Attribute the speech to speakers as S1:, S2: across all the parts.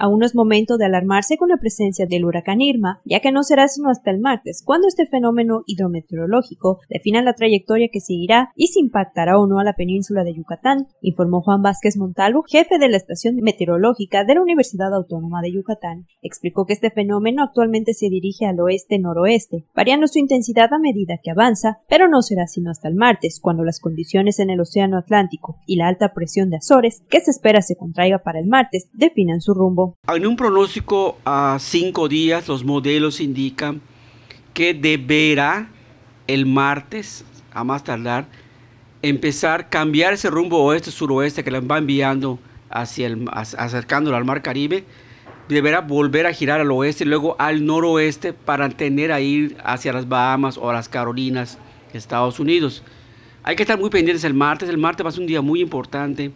S1: Aún no es momento de alarmarse con la presencia del huracán Irma, ya que no será sino hasta el martes, cuando este fenómeno hidrometeorológico defina la trayectoria que seguirá y si impactará o no a la península de Yucatán, informó Juan Vázquez Montalvo, jefe de la estación meteorológica de la Universidad Autónoma de Yucatán. Explicó que este fenómeno actualmente se dirige al oeste-noroeste, variando su intensidad a medida que avanza, pero no será sino hasta el martes, cuando las condiciones en el Océano Atlántico y la alta presión de Azores, que se espera se contraiga para el martes, definan su rumbo.
S2: En un pronóstico a cinco días, los modelos indican que deberá el martes, a más tardar, empezar a cambiar ese rumbo oeste-suroeste que le va enviando hacia el, acercándolo al Mar Caribe. Deberá volver a girar al oeste y luego al noroeste para tener a ir hacia las Bahamas o las Carolinas, Estados Unidos. Hay que estar muy pendientes el martes. El martes va a ser un día muy importante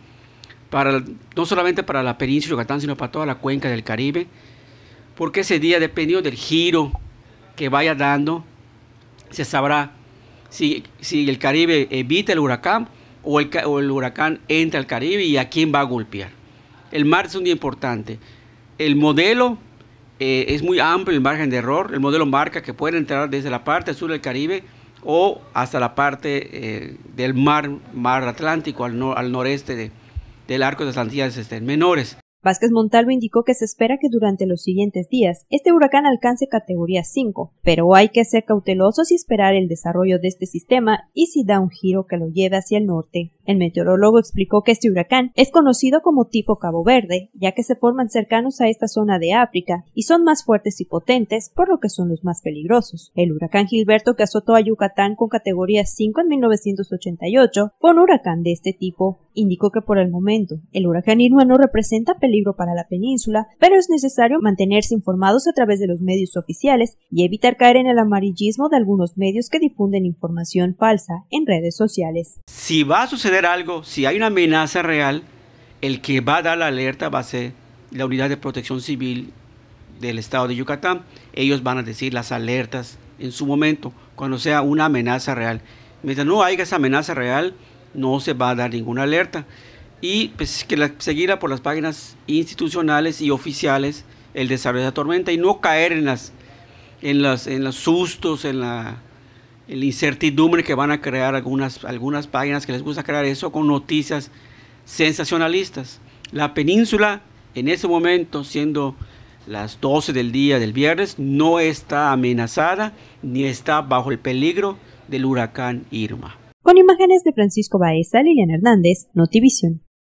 S2: no solamente para la península de Yucatán, sino para toda la cuenca del Caribe, porque ese día, dependiendo del giro que vaya dando, se sabrá si, el Caribe evita el huracán o el, huracán entra al Caribe y a quién va a golpear. El mar es un día importante. El modelo eh, es muy amplio, el margen de error. El modelo marca que puede entrar desde la parte sur del Caribe o hasta la parte eh, del mar, mar Atlántico, al noreste de, del arco de estén menores.
S1: Vázquez Montalvo indicó que se espera que durante los siguientes días este huracán alcance categoría 5, pero hay que ser cautelosos y esperar el desarrollo de este sistema y si da un giro que lo lleve hacia el norte. El meteorólogo explicó que este huracán es conocido como tipo Cabo Verde, ya que se forman cercanos a esta zona de África y son más fuertes y potentes, por lo que son los más peligrosos. El huracán Gilberto que azotó a Yucatán con categoría 5 en 1988 fue un huracán de este tipo. Indicó que por el momento el huracán Irma no representa peligro para la península, pero es necesario mantenerse informados a través de los medios oficiales y evitar caer en el amarillismo de algunos medios que difunden información falsa en redes sociales.
S2: Si va a suceder algo, si hay una amenaza real, el que va a dar la alerta va a ser la Unidad de Protección Civil del Estado de Yucatán. Ellos van a decir las alertas en su momento, cuando sea una amenaza real. Mientras no haya esa amenaza real, no se va a dar ninguna alerta. Y pues que la, seguirá por las páginas institucionales y oficiales el desarrollo de la tormenta y no caer en las en las en los sustos, en la la incertidumbre que van a crear algunas, algunas páginas que les gusta crear eso con noticias sensacionalistas. La península en ese momento, siendo las 12 del día del viernes, no está amenazada ni está bajo el peligro del huracán Irma.
S1: Con imágenes de Francisco Baeza, Lilian Hernández, Notivision.